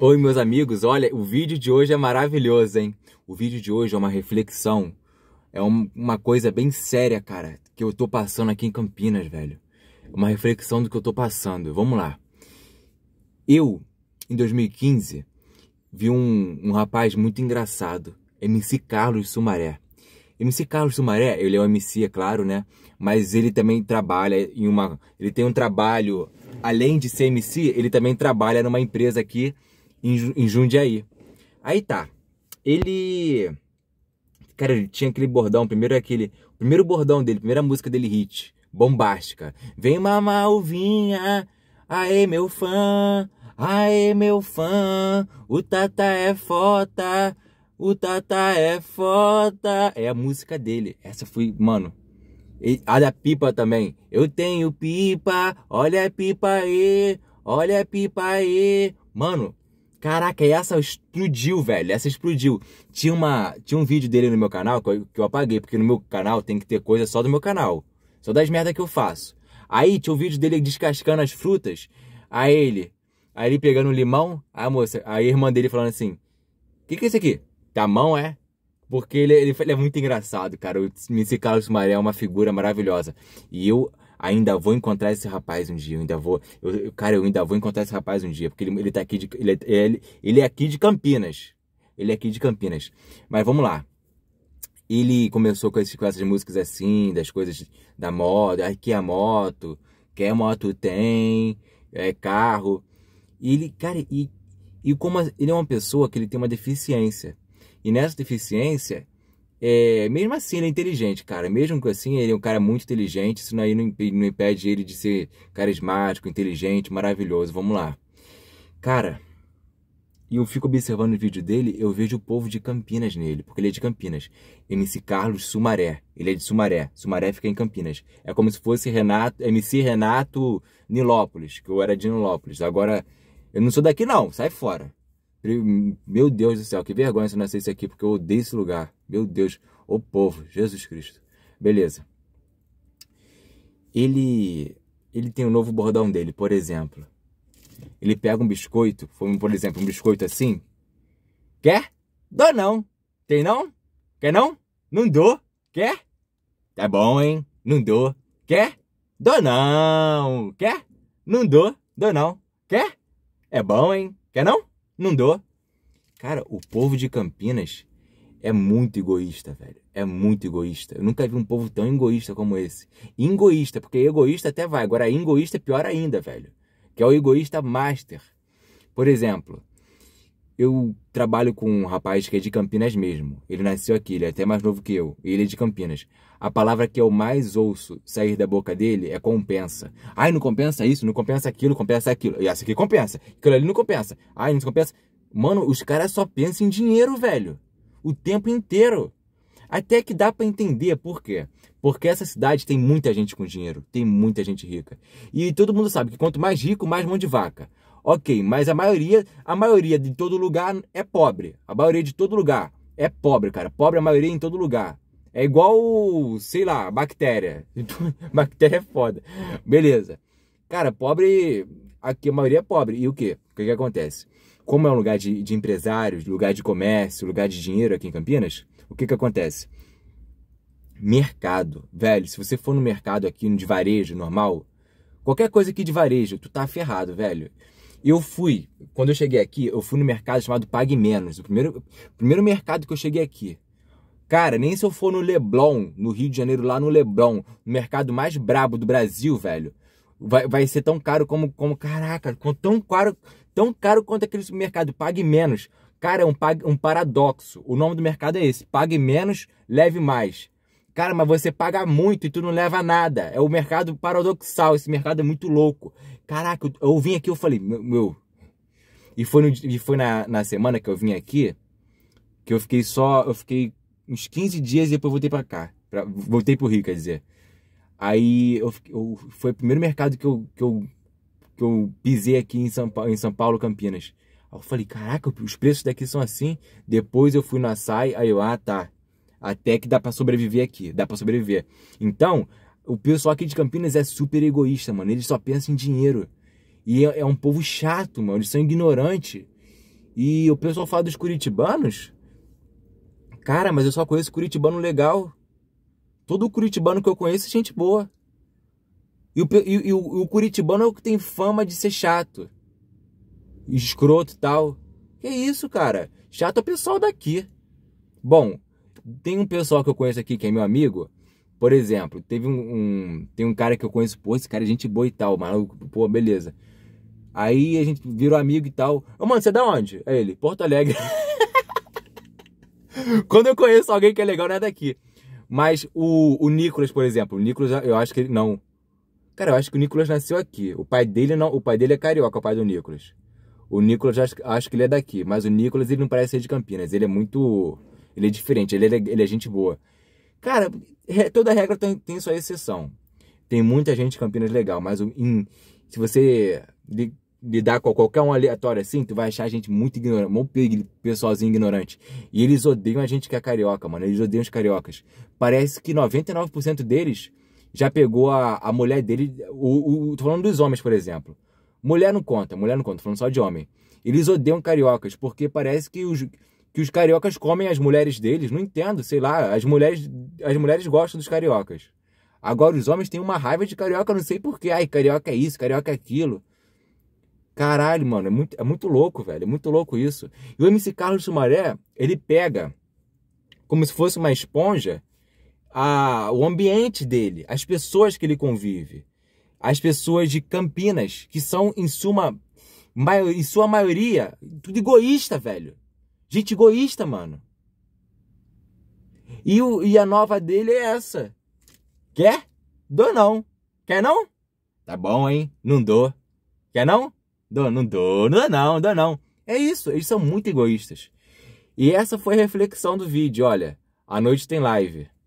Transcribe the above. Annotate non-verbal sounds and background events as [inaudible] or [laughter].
Oi, meus amigos. Olha, o vídeo de hoje é maravilhoso, hein? O vídeo de hoje é uma reflexão. É um, uma coisa bem séria, cara, que eu tô passando aqui em Campinas, velho. É uma reflexão do que eu tô passando. Vamos lá. Eu, em 2015, vi um, um rapaz muito engraçado, MC Carlos Sumaré. MC Carlos Sumaré, ele é um MC, é claro, né? Mas ele também trabalha em uma. Ele tem um trabalho. Além de ser MC, ele também trabalha numa empresa aqui em, Jundiaí. Aí tá. Ele. Cara, ele tinha aquele bordão, primeiro é aquele. O primeiro bordão dele, primeira música dele hit. Bombástica. Vem mamar ovinha. Aê, meu fã. Aê, meu fã. O Tata é foda. O Tata é foda. É a música dele. Essa foi, mano. E a da pipa também. Eu tenho pipa. Olha a pipa aí. Olha a pipa aí. Mano, Caraca, e essa explodiu, velho. Essa explodiu. Tinha, uma, tinha um vídeo dele no meu canal que eu, que eu apaguei, porque no meu canal tem que ter coisa só do meu canal. Só das merdas que eu faço. Aí tinha um vídeo dele descascando as frutas. Aí ele. Aí ele pegando o limão. A moça. A irmã dele falando assim: O que, que é isso aqui? Da tá mão, é? Porque ele, ele, ele, é muito engraçado, cara. O Missy Carlos Maré é uma figura maravilhosa. E eu ainda vou encontrar esse rapaz um dia, eu ainda vou, eu, cara, eu ainda vou encontrar esse rapaz um dia, porque ele, ele tá aqui de, ele, é, ele, ele é aqui de Campinas, ele é aqui de Campinas, mas vamos lá, ele começou com, esse com essas músicas assim, das coisas da moda, aqui a moto, quer moto tem, é carro, e ele, cara, e, e como ele é uma pessoa que ele tem uma deficiência, e nessa deficiência, é, mesmo assim, ele é inteligente, cara. Mesmo assim, ele é um cara muito inteligente. Isso aí não impede, não impede ele de ser carismático, inteligente, maravilhoso. Vamos lá. Cara, e eu fico observando o vídeo dele, eu vejo o povo de Campinas nele, porque ele é de Campinas. MC Carlos Sumaré. Ele é de Sumaré. Sumaré fica em Campinas. É como se fosse Renato, MC Renato Nilópolis, que eu era de Nilópolis. Agora, eu não sou daqui não, sai fora. Meu Deus do céu, que vergonha se eu nascesse aqui, porque eu odeio esse lugar. Meu Deus, o povo, Jesus Cristo. Beleza. Ele, ele tem um novo bordão dele, por exemplo. Ele pega um biscoito, por exemplo, um biscoito assim. Quer? Dou não. Tem não? Quer não? Não dou. Quer? é bom, hein? Não dou. Quer? Dou não. Quer? Não dou. Dou não. Quer? É bom, hein? Quer não? Não dou. Cara, o povo de Campinas é muito egoísta, velho. É muito egoísta. Eu nunca vi um povo tão egoísta como esse. Egoísta, porque egoísta até vai. Agora, egoísta é pior ainda, velho. Que é o egoísta master. Por exemplo, eu trabalho com um rapaz que é de Campinas mesmo. Ele nasceu aqui, ele é até mais novo que eu. E ele é de Campinas. A palavra que eu mais ouço sair da boca dele é compensa. Ai, não compensa isso, não compensa aquilo, compensa aquilo. E essa aqui compensa. Aquilo ali não compensa. Ai, não compensa. Mano, os caras só pensam em dinheiro, velho. O tempo inteiro. Até que dá para entender por quê. Porque essa cidade tem muita gente com dinheiro, tem muita gente rica. E todo mundo sabe que quanto mais rico, mais mão de vaca. Ok, mas a maioria, a maioria de todo lugar é pobre. A maioria de todo lugar é pobre, cara. Pobre a maioria é em todo lugar. É igual, sei lá, bactéria. [laughs] bactéria é foda. Beleza. Cara, pobre. Aqui a maioria é pobre. E o quê? O que, que acontece? Como é um lugar de, de empresários, lugar de comércio, lugar de dinheiro aqui em Campinas, o que, que acontece? Mercado. Velho, se você for no mercado aqui de varejo normal, qualquer coisa aqui de varejo, tu tá ferrado, velho. Eu fui, quando eu cheguei aqui, eu fui no mercado chamado Pague Menos, o primeiro, primeiro mercado que eu cheguei aqui. Cara, nem se eu for no Leblon, no Rio de Janeiro, lá no Leblon, no mercado mais brabo do Brasil, velho, vai, vai ser tão caro como, como caraca, tão caro, tão caro quanto aquele mercado pague menos. Cara, é um, um paradoxo. O nome do mercado é esse, pague menos, leve mais. Cara, mas você paga muito e tu não leva nada. É o mercado paradoxal, esse mercado é muito louco. Caraca, eu, eu vim aqui, eu falei, meu, meu. E foi, no, e foi na, na semana que eu vim aqui, que eu fiquei só, eu fiquei uns 15 dias e depois voltei para cá. Pra, voltei pro Rio, quer dizer. Aí eu, eu, foi o primeiro mercado que eu, que eu, que eu pisei aqui em São, em São Paulo, Campinas. Aí eu falei, caraca, os preços daqui são assim. Depois eu fui no açaí, aí eu, ah tá, até que dá para sobreviver aqui, dá para sobreviver. Então, o pessoal aqui de Campinas é super egoísta, mano. Eles só pensam em dinheiro. E é, é um povo chato, mano. Eles são ignorantes. E o pessoal fala dos curitibanos. Cara, mas eu só conheço curitibano legal. Todo curitibano que eu conheço é gente boa. E o, e, e o, o curitibano é o que tem fama de ser chato. Escroto e tal. Que isso, cara? Chato é o pessoal daqui. Bom, tem um pessoal que eu conheço aqui que é meu amigo. Por exemplo, teve um, um tem um cara que eu conheço, pô, esse cara é gente boa e tal, maluco, pô, beleza. Aí a gente virou amigo e tal. Ô, mano, você é da onde? É ele, Porto Alegre. [laughs] Quando eu conheço alguém que é legal, não é daqui. Mas o, o Nicolas, por exemplo, o Nicolas, eu acho que ele. Não. Cara, eu acho que o Nicolas nasceu aqui. O pai dele não. O pai dele é carioca, o pai do Nicolas. O Nicolas, acho, acho que ele é daqui. Mas o Nicolas, ele não parece ser de Campinas. Ele é muito. Ele é diferente, ele é, ele é gente boa. Cara, toda regra tem, tem sua exceção. Tem muita gente em Campinas legal, mas em, se você lidar com qualquer um aleatório assim, tu vai achar gente muito ignorante, um pessoalzinho ignorante. E eles odeiam a gente que é carioca, mano. Eles odeiam os cariocas. Parece que 99% deles já pegou a, a mulher dele. O, o, tô falando dos homens, por exemplo. Mulher não conta, mulher não conta, tô falando só de homem. Eles odeiam cariocas, porque parece que os, que os cariocas comem as mulheres deles. Não entendo, sei lá, as mulheres, as mulheres gostam dos cariocas. Agora os homens têm uma raiva de carioca, não sei porquê. Ai, carioca é isso, carioca é aquilo. Caralho, mano, é muito, é muito louco, velho. É muito louco isso. E o MC Carlos Sumaré, ele pega como se fosse uma esponja a, o ambiente dele, as pessoas que ele convive, as pessoas de Campinas, que são, em suma, em sua maioria, tudo egoísta, velho. Gente egoísta, mano. E, o, e a nova dele é essa. Quer? Dou não. Quer não? Tá bom, hein? Não dou. Quer não? Dou, não dou, não dou não, dou não. É isso, eles são muito egoístas. E essa foi a reflexão do vídeo, olha. À noite tem live.